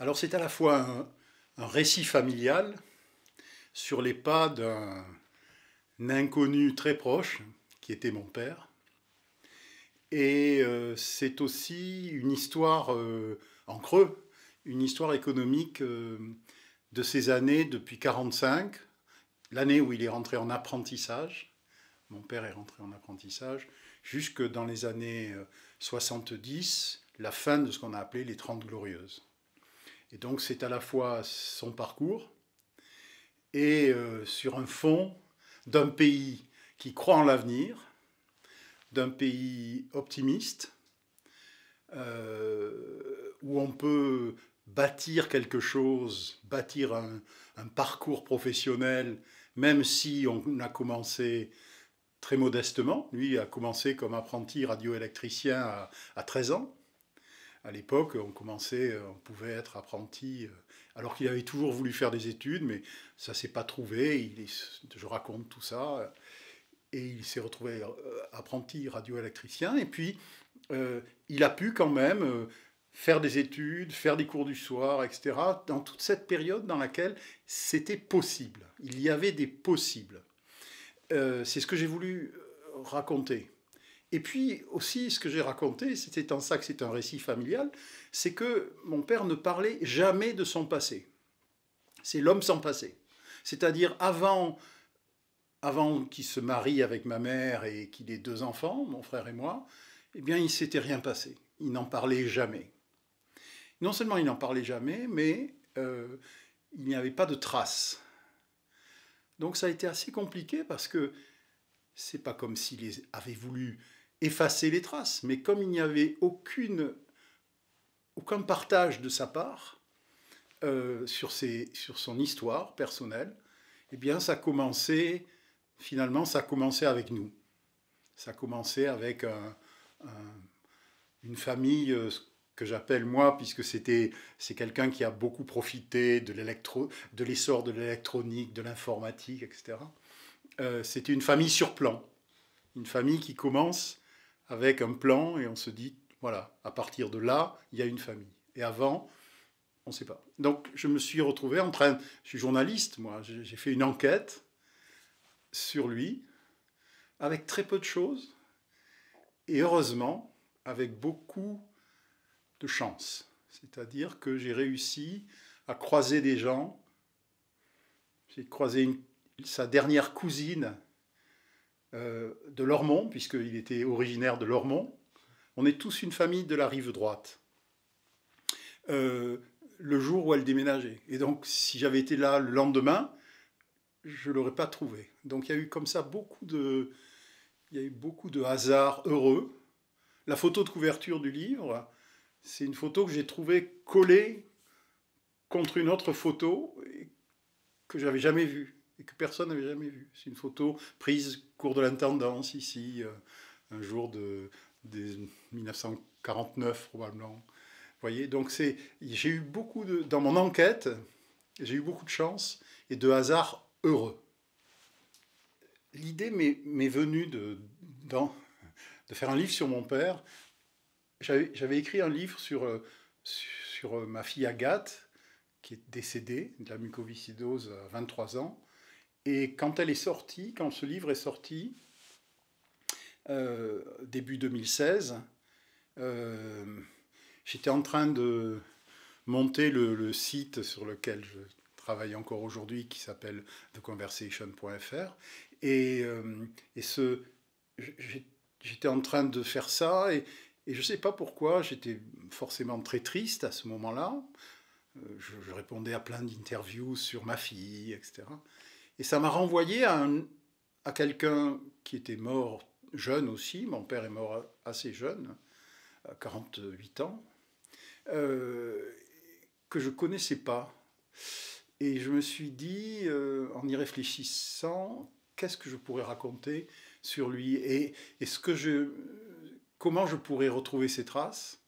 Alors c'est à la fois un, récit familial sur les pas d'un inconnu très proche, qui était mon père, et euh, c'est aussi une histoire euh, en creux, une histoire économique euh, de ces années depuis 1945, l'année où il est rentré en apprentissage. Mon père est rentré en apprentissage jusque dans les années 70, la fin de ce qu'on a appelé les Trente glorieuses. Et donc c'est à la fois son parcours et euh, sur un fond d'un pays qui croit en l'avenir, d'un pays optimiste, euh, où on peut bâtir quelque chose, bâtir un, parcours professionnel, même si on a commencé très modestement. Lui a commencé comme apprenti radioélectricien à, à 13 ans à l'époque, on commençait, euh, on pouvait être apprenti, euh, alors qu'il avait toujours voulu faire des études, mais ça s'est pas trouvé. Il je raconte tout ça. Euh, et il s'est retrouvé apprenti radioélectricien. Et puis, il a pu quand même faire des études, faire des cours du soir, etc., dans toute cette période dans laquelle c'était possible. Il y avait des possibles. c'est ce que j'ai voulu raconter. Et puis aussi, ce que j'ai raconté, c'était en ça que c'est un récit familial, c'est que mon père ne parlait jamais de son passé. C'est l'homme sans passé. C'est-à-dire avant, avant qu'il se marie avec ma mère et qu'il ait deux enfants, mon frère et moi, eh bien, il ne s'était rien passé. Il n'en parlait jamais. Non seulement il n'en parlait jamais, mais euh, il n'y avait pas de traces. Donc ça a été assez compliqué parce que c'est pas comme s'il avait voulu effacer les traces. Mais comme il n'y avait aucune, aucun partage de sa part euh, sur, sur son histoire personnelle, eh bien, ça commençait, finalement, ça commençait avec nous. Ça commençait avec une famille euh, que j'appelle moi, puisque c'était c'est quelqu'un qui a beaucoup profité de l'essor de l'électronique, de l'informatique, etc. Euh, c'était une famille sur plan, une famille qui commence avec un plan et on se dit, voilà, à partir de là, il y a une famille. Et avant, on ne sait pas. Donc je me suis retrouvé en train, je suis journaliste, moi, j'ai fait une enquête sur lui, avec très peu de choses, et heureusement, avec beaucoup de chance. C'est-à-dire que j'ai réussi à croiser des gens. J'ai croisé sa dernière cousine euh, de Lormont, puisqu'il était originaire de Lormont. On est tous une famille de la rive droite. Euh, le jour où elle déménageait. Et donc, si j'avais été là le lendemain, je ne l'aurais pas trouvé. Donc, il y a eu comme ça beaucoup de, il y a eu beaucoup de hasards heureux. La photo de couverture du livre, c'est une photo que j'ai trouvée collée contre une autre photo que j'avais jamais vue et que personne n'avait jamais vu. C'est une photo prise cours de l'intendance ici, euh, un jour de, 1949 probablement. Vous voyez, donc c'est, j'ai eu beaucoup de, dans mon enquête, j'ai eu beaucoup de chance et de hasard heureux. L'idée m'est venue de, de faire un livre sur mon père. J'avais écrit un livre sur, euh, sur euh, ma fille Agathe, qui est décédée de la mucoviscidose à 23 ans. Et quand elle est sortie, quand ce livre est sorti, euh, début 2016, euh, j'étais en train de monter le, site sur lequel je travaille encore aujourd'hui, qui s'appelle theconversation.fr. Et, euh, j'étais en train de faire ça, et, je ne sais pas pourquoi, j'étais forcément très triste à ce moment-là. je, répondais à plein d'interviews sur ma fille, etc. Et ça m'a renvoyé à, à quelqu'un qui était mort jeune aussi, mon père est mort assez jeune, à 48 ans, euh, que je connaissais pas. Et je me suis dit, euh, en y réfléchissant, qu'est-ce que je pourrais raconter sur lui et, et ce que je, comment je pourrais retrouver ses traces.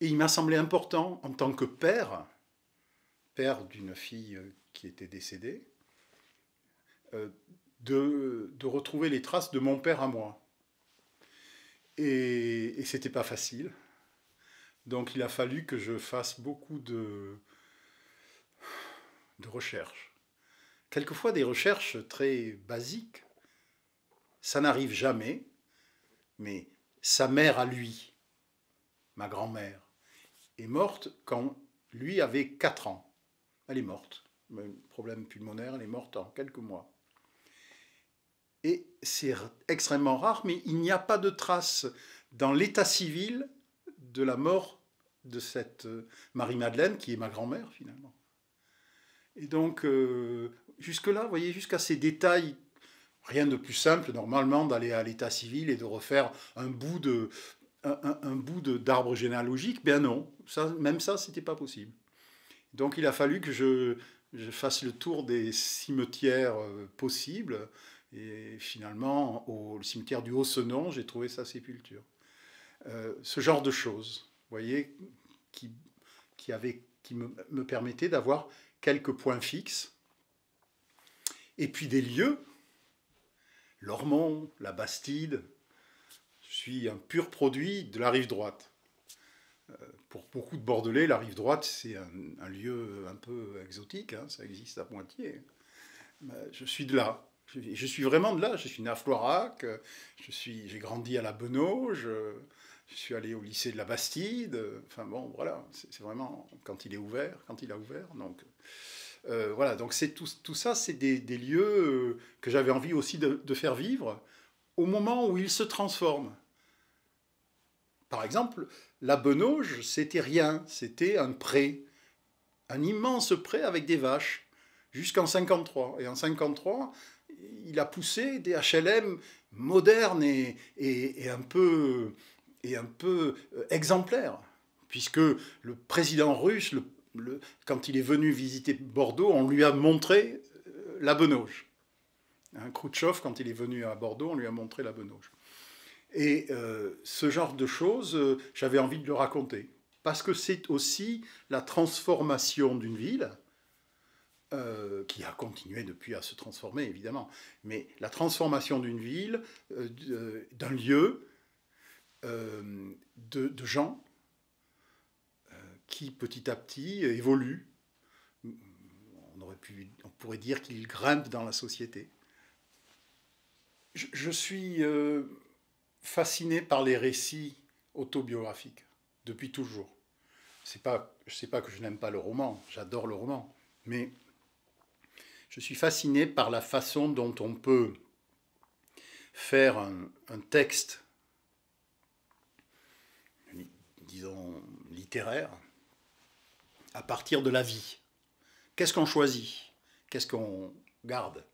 Et il m'a semblé important, en tant que père, père d'une fille qui était décédée, euh, de, retrouver les traces de mon père à moi. Et, c'était pas facile. Donc il a fallu que je fasse beaucoup de, recherches. Quelquefois des recherches très basiques. Ça n'arrive jamais, mais sa mère à lui, ma grand-mère, est morte quand lui avait 4 ans. Elle est morte. Un problème pulmonaire, elle est morte en quelques mois et c'est extrêmement rare, mais il n'y a pas de trace dans l'état civil de la mort de cette euh, Marie-Madeleine, qui est ma grand-mère finalement. Et donc, euh, jusque-là, vous voyez, jusqu'à ces détails, rien de plus simple normalement d'aller à l'état civil et de refaire un bout un, bout d'arbre généalogique. Ben non, même ça, c'était pas possible. Donc il a fallu que je, fasse le tour des cimetières euh, possibles et finalement, au cimetière du Haut-Senon, j'ai trouvé sa sépulture. Euh, ce genre de choses, vous voyez, qui, avait, qui me, me permettait d'avoir quelques points fixes. Et puis des lieux, l'Ormont, la Bastide. Je suis un pur produit de la rive droite euh, pour beaucoup de Bordelais, la rive droite, c'est un, lieu un peu exotique, hein, ça existe à Poitiers. Je suis de là. Je, suis vraiment de là. Je suis né à Floirac, euh, j'ai grandi à la Benauge, euh, je suis allé au lycée de la Bastide. Enfin bon, voilà, c'est vraiment quand il est ouvert, quand il a ouvert. Donc euh, voilà, donc c'est tout, tout, ça, c'est des, lieux que j'avais envie aussi de, faire vivre au moment où ils se transforment. Par exemple, la Benauge, c'était rien, c'était un pré, un immense pré avec des vaches, jusqu'en 53. Et en 53, il a poussé des HLM modernes et, un peu, euh, exemplaires, puisque le président russe, quand il est venu visiter Bordeaux, on lui a montré euh, la Benoge. Hein, quand il est venu à Bordeaux, on lui a montré la Benoge. Et euh, ce genre de choses, j'avais envie de le raconter. Parce que c'est aussi la transformation d'une ville, euh, qui a continué depuis à se transformer, évidemment. Mais la transformation d'une ville, euh, euh, d'un lieu, de, gens qui petit à petit évoluent. On, aurait pu, on pourrait dire qu'ils grimpent dans la société. Je, je suis fasciné par les récits autobiographiques, depuis toujours. C'est pas, je sais pas que je n'aime pas le roman, j'adore le roman, mais je suis fasciné par la façon dont on peut faire un, texte, disons, littéraire, à partir de la vie. Qu'est-ce qu'on choisit Qu'est-ce qu'on garde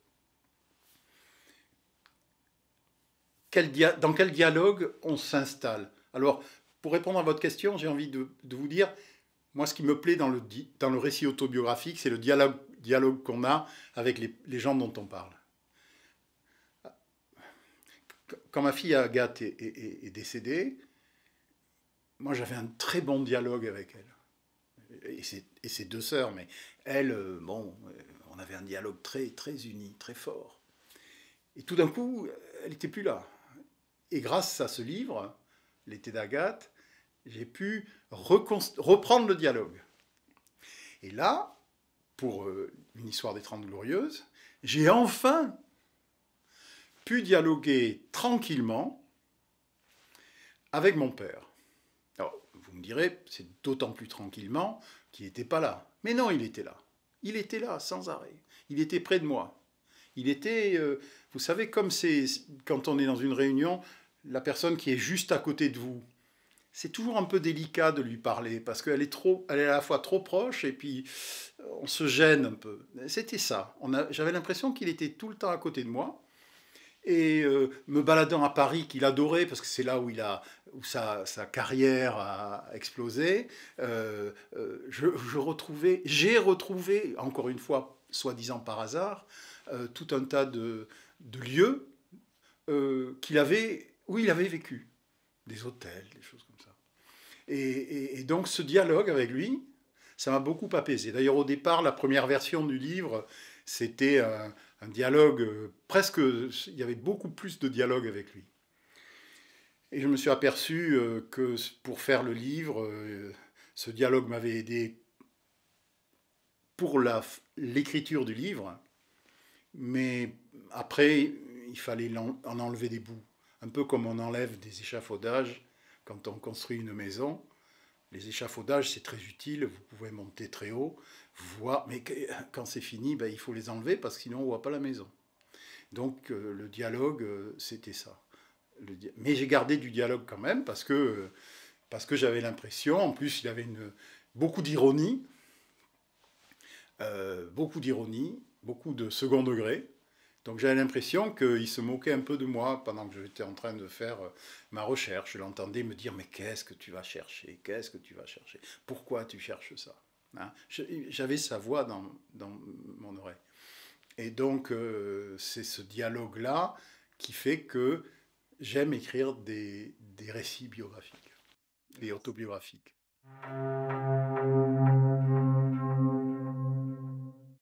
Dans quel dialogue on s'installe Alors, pour répondre à votre question, j'ai envie de, vous dire, moi ce qui me plaît dans le, dans le récit autobiographique, c'est le dialogue dialogue qu'on a avec les, gens dont on parle. Quand ma fille Agathe est, décédée, moi j'avais un très bon dialogue avec elle. Et ses, et deux sœurs, mais elle, euh, bon, euh, on avait un dialogue très, très uni, très fort. Et tout d'un coup, elle n'était plus là. Et grâce à ce livre, L'été d'Agathe, j'ai pu reprendre le dialogue. Et là, pour euh, une histoire des Trente Glorieuses, j'ai enfin pu dialoguer tranquillement avec mon père. Alors, vous me direz, c'est d'autant plus tranquillement qu'il n'était pas là. Mais non, il était là. Il était là, sans arrêt. Il était près de moi. Il était, euh, vous savez, comme c'est quand on est dans une réunion, la personne qui est juste à côté de vous, c'est toujours un peu délicat de lui parler parce qu'elle est trop, elle est à la fois trop proche et puis euh, on se gêne un peu. C'était ça. J'avais l'impression qu'il était tout le temps à côté de moi et euh, me baladant à Paris qu'il adorait parce que c'est là où il a où sa, sa carrière a explosé. Euh, je, je, retrouvais, j'ai retrouvé encore une fois, soi-disant par hasard, tout un tas de, de lieux qu'il avait où il avait vécu des hôtels, des choses comme ça. Et, donc ce dialogue avec lui, ça m'a beaucoup apaisé. D'ailleurs, au départ, la première version du livre, c'était un, dialogue euh, presque. Il y avait beaucoup plus de dialogue avec lui. Et je me suis aperçu euh, que pour faire le livre, euh, ce dialogue m'avait aidé pour l'écriture du livre, mais après, il fallait en enlever des bouts un peu comme on enlève des échafaudages quand on construit une maison. Les échafaudages, c'est très utile, vous pouvez monter très haut, voir, mais quand c'est fini, ben, il faut les enlever parce que sinon on ne voit pas la maison. Donc euh, le dialogue, euh, c'était ça. mais j'ai gardé du dialogue quand même parce que, que j'avais l'impression, en plus il y avait une, beaucoup d'ironie, euh, beaucoup d'ironie, beaucoup de second degré, donc j'avais l'impression qu'il se moquait un peu de moi pendant que j'étais en train de faire euh, ma recherche. Je l'entendais me dire mais qu'est-ce que tu vas chercher Qu'est-ce que tu vas chercher Pourquoi tu cherches ça hein? J'avais sa voix dans, dans, mon oreille. Et donc euh, c'est ce dialogue-là qui fait que j'aime écrire des, des, récits biographiques et autobiographiques.